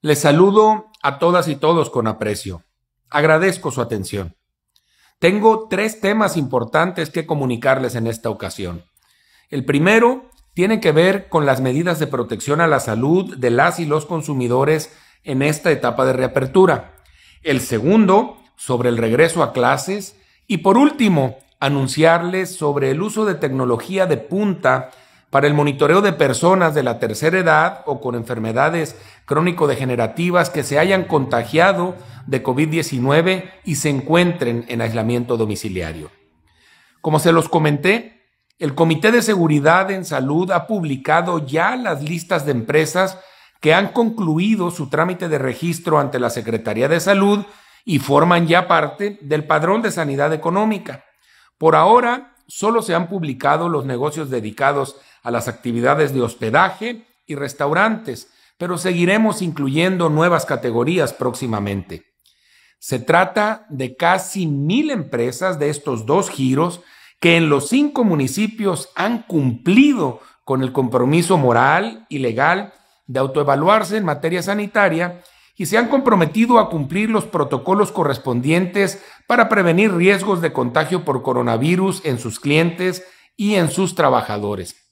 Les saludo a todas y todos con aprecio. Agradezco su atención. Tengo tres temas importantes que comunicarles en esta ocasión. El primero tiene que ver con las medidas de protección a la salud de las y los consumidores en esta etapa de reapertura. El segundo, sobre el regreso a clases. Y por último, anunciarles sobre el uso de tecnología de punta para el monitoreo de personas de la tercera edad o con enfermedades crónico-degenerativas que se hayan contagiado de COVID-19 y se encuentren en aislamiento domiciliario. Como se los comenté, el Comité de Seguridad en Salud ha publicado ya las listas de empresas que han concluido su trámite de registro ante la Secretaría de Salud y forman ya parte del Padrón de Sanidad Económica. Por ahora, solo se han publicado los negocios dedicados a las actividades de hospedaje y restaurantes, pero seguiremos incluyendo nuevas categorías próximamente. Se trata de casi mil empresas de estos dos giros que en los cinco municipios han cumplido con el compromiso moral y legal de autoevaluarse en materia sanitaria y se han comprometido a cumplir los protocolos correspondientes para prevenir riesgos de contagio por coronavirus en sus clientes y en sus trabajadores.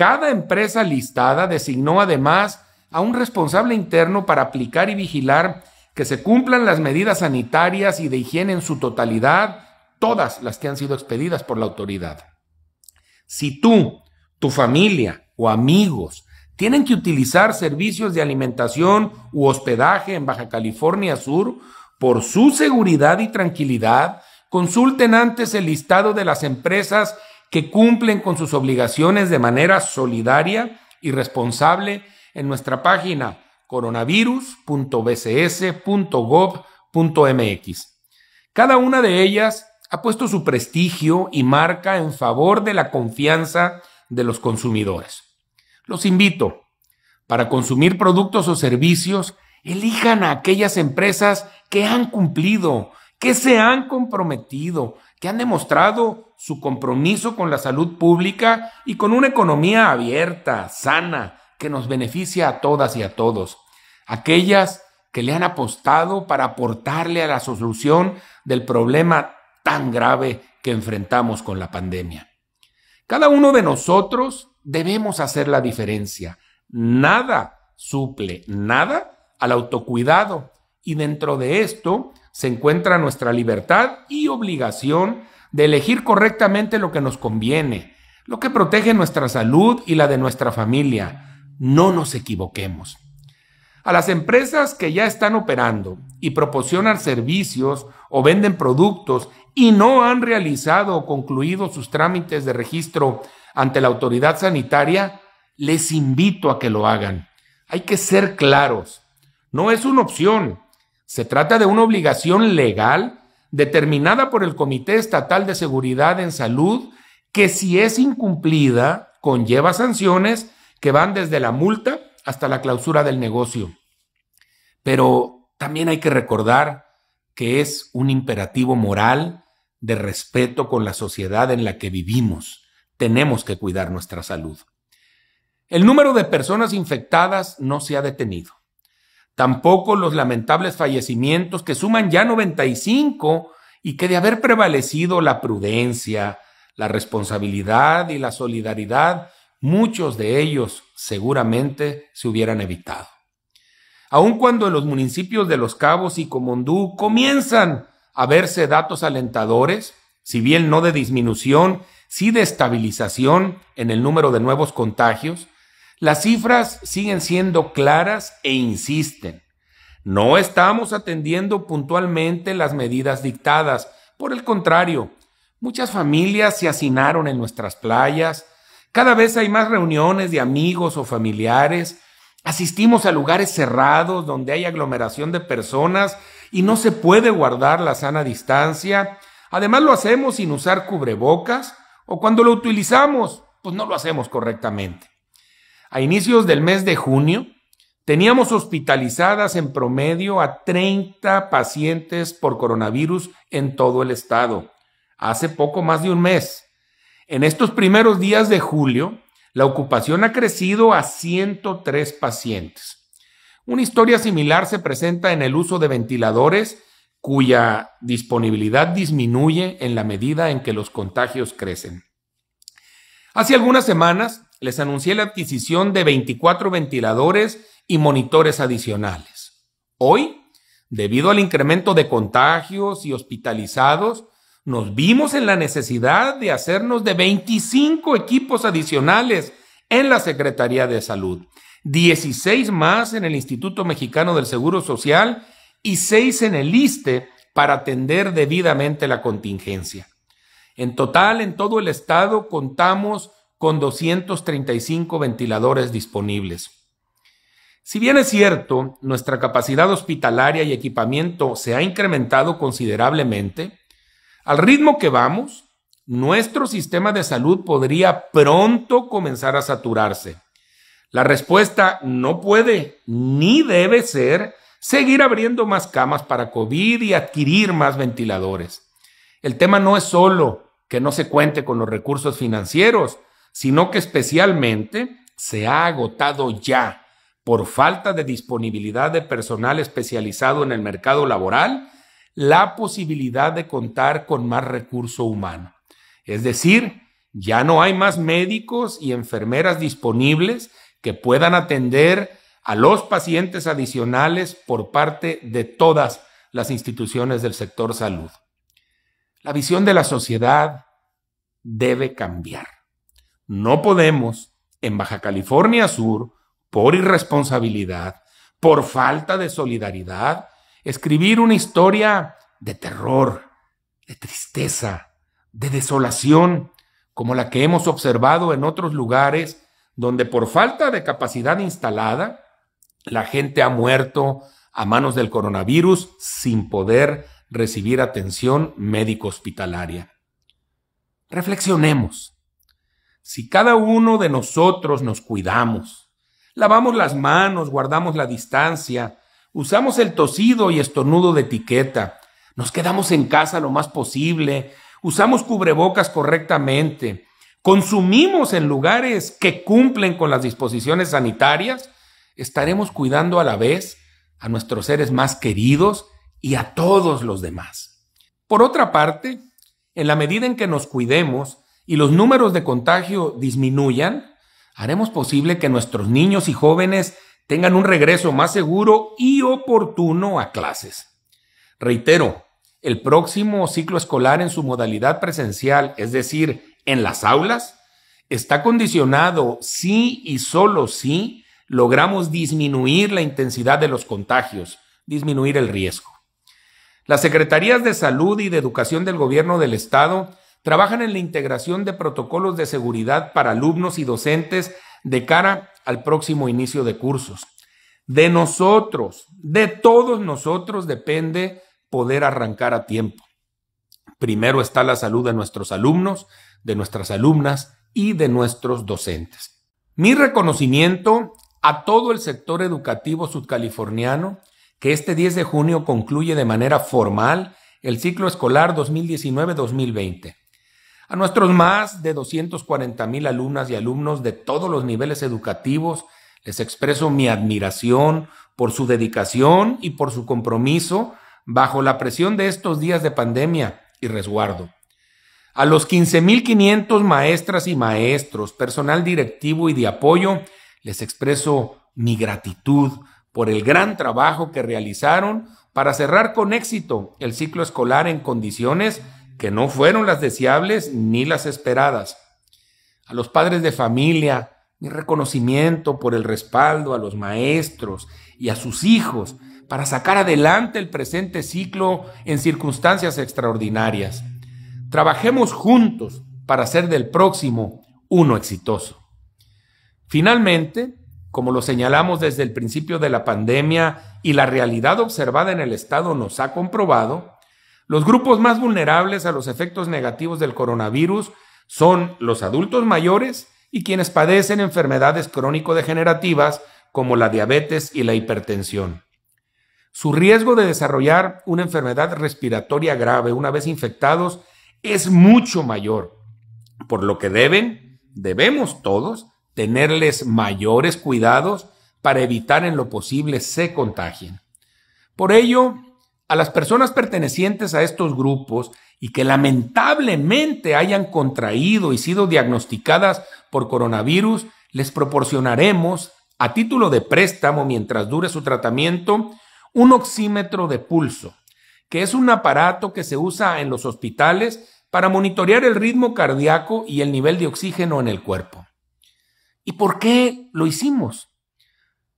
Cada empresa listada designó además a un responsable interno para aplicar y vigilar que se cumplan las medidas sanitarias y de higiene en su totalidad, todas las que han sido expedidas por la autoridad. Si tú, tu familia o amigos tienen que utilizar servicios de alimentación u hospedaje en Baja California Sur, por su seguridad y tranquilidad, consulten antes el listado de las empresas que cumplen con sus obligaciones de manera solidaria y responsable en nuestra página coronavirus.bcs.gov.mx. Cada una de ellas ha puesto su prestigio y marca en favor de la confianza de los consumidores. Los invito, para consumir productos o servicios, elijan a aquellas empresas que han cumplido, que se han comprometido, que han demostrado su compromiso con la salud pública y con una economía abierta, sana, que nos beneficia a todas y a todos. Aquellas que le han apostado para aportarle a la solución del problema tan grave que enfrentamos con la pandemia. Cada uno de nosotros debemos hacer la diferencia. Nada suple nada al autocuidado y dentro de esto se encuentra nuestra libertad y obligación de elegir correctamente lo que nos conviene, lo que protege nuestra salud y la de nuestra familia. No nos equivoquemos. A las empresas que ya están operando y proporcionan servicios o venden productos y no han realizado o concluido sus trámites de registro ante la autoridad sanitaria, les invito a que lo hagan. Hay que ser claros. No es una opción, se trata de una obligación legal determinada por el Comité Estatal de Seguridad en Salud que si es incumplida conlleva sanciones que van desde la multa hasta la clausura del negocio. Pero también hay que recordar que es un imperativo moral de respeto con la sociedad en la que vivimos. Tenemos que cuidar nuestra salud. El número de personas infectadas no se ha detenido tampoco los lamentables fallecimientos que suman ya 95 y que de haber prevalecido la prudencia, la responsabilidad y la solidaridad, muchos de ellos seguramente se hubieran evitado. Aun cuando en los municipios de Los Cabos y Comondú comienzan a verse datos alentadores, si bien no de disminución, sí de estabilización en el número de nuevos contagios, las cifras siguen siendo claras e insisten. No estamos atendiendo puntualmente las medidas dictadas. Por el contrario, muchas familias se hacinaron en nuestras playas. Cada vez hay más reuniones de amigos o familiares. Asistimos a lugares cerrados donde hay aglomeración de personas y no se puede guardar la sana distancia. Además lo hacemos sin usar cubrebocas o cuando lo utilizamos, pues no lo hacemos correctamente. A inicios del mes de junio, teníamos hospitalizadas en promedio a 30 pacientes por coronavirus en todo el estado, hace poco más de un mes. En estos primeros días de julio, la ocupación ha crecido a 103 pacientes. Una historia similar se presenta en el uso de ventiladores, cuya disponibilidad disminuye en la medida en que los contagios crecen. Hace algunas semanas les anuncié la adquisición de 24 ventiladores y monitores adicionales. Hoy, debido al incremento de contagios y hospitalizados, nos vimos en la necesidad de hacernos de 25 equipos adicionales en la Secretaría de Salud, 16 más en el Instituto Mexicano del Seguro Social y 6 en el ISTE para atender debidamente la contingencia. En total, en todo el estado contamos con 235 ventiladores disponibles. Si bien es cierto, nuestra capacidad hospitalaria y equipamiento se ha incrementado considerablemente, al ritmo que vamos, nuestro sistema de salud podría pronto comenzar a saturarse. La respuesta no puede ni debe ser seguir abriendo más camas para COVID y adquirir más ventiladores. El tema no es solo que no se cuente con los recursos financieros, sino que especialmente se ha agotado ya por falta de disponibilidad de personal especializado en el mercado laboral la posibilidad de contar con más recurso humano. Es decir, ya no hay más médicos y enfermeras disponibles que puedan atender a los pacientes adicionales por parte de todas las instituciones del sector salud. La visión de la sociedad debe cambiar. No podemos en Baja California Sur, por irresponsabilidad, por falta de solidaridad, escribir una historia de terror, de tristeza, de desolación, como la que hemos observado en otros lugares donde por falta de capacidad instalada, la gente ha muerto a manos del coronavirus sin poder recibir atención médico-hospitalaria. Reflexionemos. Si cada uno de nosotros nos cuidamos, lavamos las manos, guardamos la distancia, usamos el tosido y estornudo de etiqueta, nos quedamos en casa lo más posible, usamos cubrebocas correctamente, consumimos en lugares que cumplen con las disposiciones sanitarias, estaremos cuidando a la vez a nuestros seres más queridos y a todos los demás. Por otra parte, en la medida en que nos cuidemos, y los números de contagio disminuyan, haremos posible que nuestros niños y jóvenes tengan un regreso más seguro y oportuno a clases. Reitero, el próximo ciclo escolar en su modalidad presencial, es decir, en las aulas, está condicionado sí y solo si logramos disminuir la intensidad de los contagios, disminuir el riesgo. Las secretarías de salud y de educación del gobierno del estado Trabajan en la integración de protocolos de seguridad para alumnos y docentes de cara al próximo inicio de cursos. De nosotros, de todos nosotros depende poder arrancar a tiempo. Primero está la salud de nuestros alumnos, de nuestras alumnas y de nuestros docentes. Mi reconocimiento a todo el sector educativo sudcaliforniano que este 10 de junio concluye de manera formal el ciclo escolar 2019-2020 a nuestros más de 240 mil alumnas y alumnos de todos los niveles educativos, les expreso mi admiración por su dedicación y por su compromiso bajo la presión de estos días de pandemia y resguardo. A los 15.500 maestras y maestros, personal directivo y de apoyo, les expreso mi gratitud por el gran trabajo que realizaron para cerrar con éxito el ciclo escolar en condiciones que no fueron las deseables ni las esperadas. A los padres de familia, mi reconocimiento por el respaldo a los maestros y a sus hijos para sacar adelante el presente ciclo en circunstancias extraordinarias. Trabajemos juntos para hacer del próximo uno exitoso. Finalmente, como lo señalamos desde el principio de la pandemia y la realidad observada en el Estado nos ha comprobado, los grupos más vulnerables a los efectos negativos del coronavirus son los adultos mayores y quienes padecen enfermedades crónico-degenerativas como la diabetes y la hipertensión. Su riesgo de desarrollar una enfermedad respiratoria grave una vez infectados es mucho mayor, por lo que deben, debemos todos, tenerles mayores cuidados para evitar en lo posible se contagien. Por ello, a las personas pertenecientes a estos grupos y que lamentablemente hayan contraído y sido diagnosticadas por coronavirus, les proporcionaremos, a título de préstamo mientras dure su tratamiento, un oxímetro de pulso, que es un aparato que se usa en los hospitales para monitorear el ritmo cardíaco y el nivel de oxígeno en el cuerpo. ¿Y por qué lo hicimos?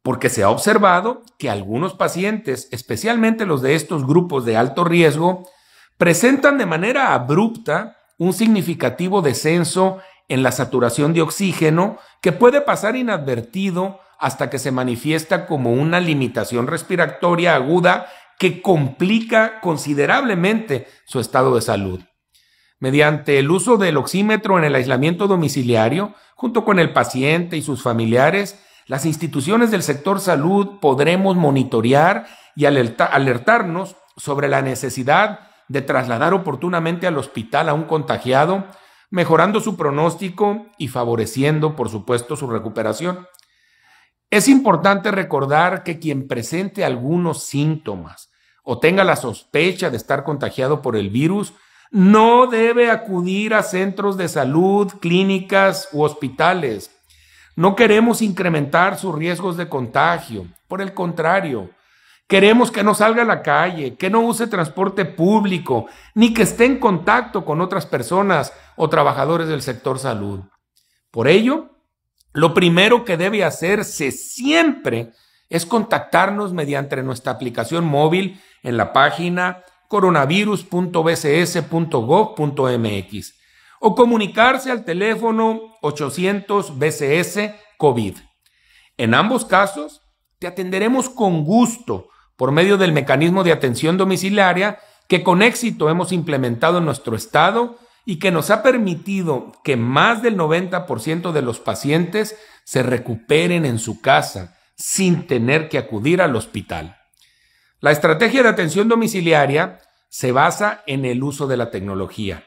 porque se ha observado que algunos pacientes, especialmente los de estos grupos de alto riesgo, presentan de manera abrupta un significativo descenso en la saturación de oxígeno que puede pasar inadvertido hasta que se manifiesta como una limitación respiratoria aguda que complica considerablemente su estado de salud. Mediante el uso del oxímetro en el aislamiento domiciliario, junto con el paciente y sus familiares, las instituciones del sector salud podremos monitorear y alertarnos sobre la necesidad de trasladar oportunamente al hospital a un contagiado, mejorando su pronóstico y favoreciendo, por supuesto, su recuperación. Es importante recordar que quien presente algunos síntomas o tenga la sospecha de estar contagiado por el virus, no debe acudir a centros de salud, clínicas u hospitales. No queremos incrementar sus riesgos de contagio. Por el contrario, queremos que no salga a la calle, que no use transporte público, ni que esté en contacto con otras personas o trabajadores del sector salud. Por ello, lo primero que debe hacerse siempre es contactarnos mediante nuestra aplicación móvil en la página coronavirus.bcs.gov.mx o comunicarse al teléfono 800 BCS COVID. En ambos casos, te atenderemos con gusto por medio del mecanismo de atención domiciliaria que con éxito hemos implementado en nuestro estado y que nos ha permitido que más del 90% de los pacientes se recuperen en su casa sin tener que acudir al hospital. La estrategia de atención domiciliaria se basa en el uso de la tecnología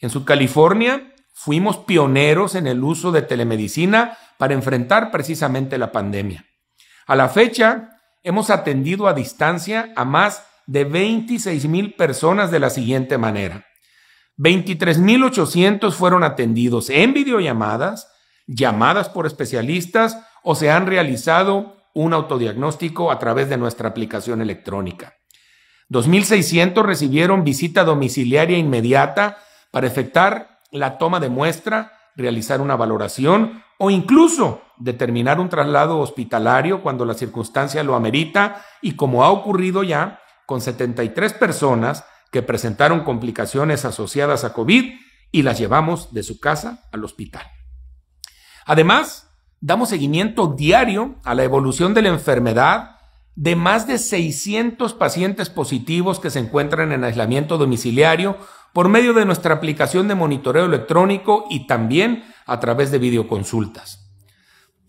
en su California fuimos pioneros en el uso de telemedicina para enfrentar precisamente la pandemia. A la fecha, hemos atendido a distancia a más de 26 mil personas de la siguiente manera. 23.800 fueron atendidos en videollamadas, llamadas por especialistas o se han realizado un autodiagnóstico a través de nuestra aplicación electrónica. 2.600 recibieron visita domiciliaria inmediata para efectuar la toma de muestra, realizar una valoración o incluso determinar un traslado hospitalario cuando la circunstancia lo amerita y como ha ocurrido ya con 73 personas que presentaron complicaciones asociadas a COVID y las llevamos de su casa al hospital. Además, damos seguimiento diario a la evolución de la enfermedad de más de 600 pacientes positivos que se encuentran en aislamiento domiciliario por medio de nuestra aplicación de monitoreo electrónico y también a través de videoconsultas.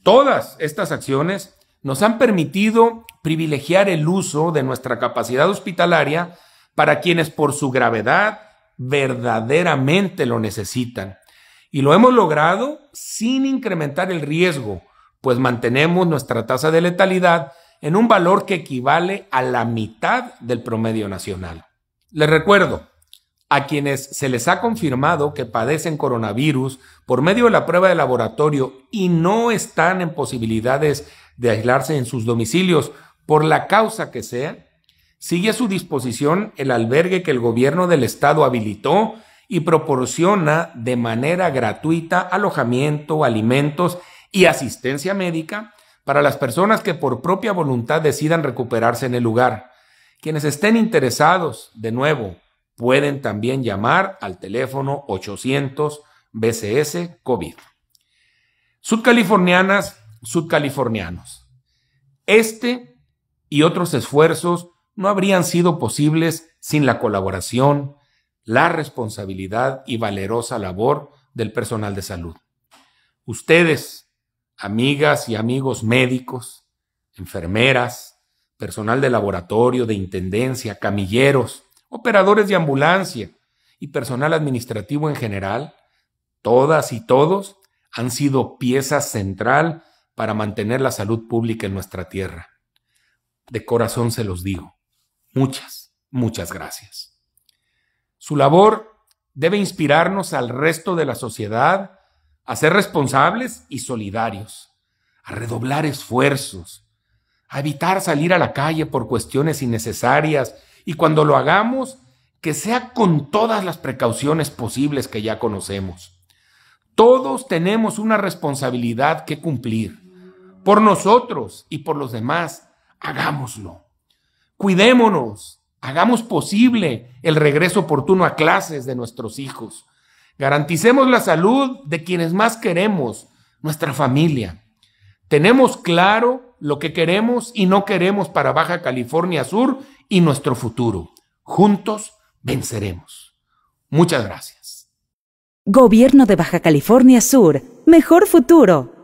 Todas estas acciones nos han permitido privilegiar el uso de nuestra capacidad hospitalaria para quienes por su gravedad verdaderamente lo necesitan. Y lo hemos logrado sin incrementar el riesgo, pues mantenemos nuestra tasa de letalidad en un valor que equivale a la mitad del promedio nacional. Les recuerdo, a quienes se les ha confirmado que padecen coronavirus por medio de la prueba de laboratorio y no están en posibilidades de aislarse en sus domicilios por la causa que sea, sigue a su disposición el albergue que el gobierno del estado habilitó y proporciona de manera gratuita alojamiento, alimentos y asistencia médica para las personas que por propia voluntad decidan recuperarse en el lugar. Quienes estén interesados, de nuevo, pueden también llamar al teléfono 800 BCS COVID. Sudcalifornianas, sudcalifornianos. Este y otros esfuerzos no habrían sido posibles sin la colaboración, la responsabilidad y valerosa labor del personal de salud. Ustedes, amigas y amigos médicos, enfermeras, personal de laboratorio, de intendencia, camilleros, operadores de ambulancia y personal administrativo en general, todas y todos han sido pieza central para mantener la salud pública en nuestra tierra. De corazón se los digo. Muchas, muchas gracias. Su labor debe inspirarnos al resto de la sociedad a ser responsables y solidarios, a redoblar esfuerzos, a evitar salir a la calle por cuestiones innecesarias y cuando lo hagamos, que sea con todas las precauciones posibles que ya conocemos. Todos tenemos una responsabilidad que cumplir. Por nosotros y por los demás, hagámoslo. Cuidémonos, hagamos posible el regreso oportuno a clases de nuestros hijos. Garanticemos la salud de quienes más queremos, nuestra familia. Tenemos claro lo que queremos y no queremos para Baja California Sur y nuestro futuro. Juntos venceremos. Muchas gracias. Gobierno de Baja California Sur. Mejor futuro.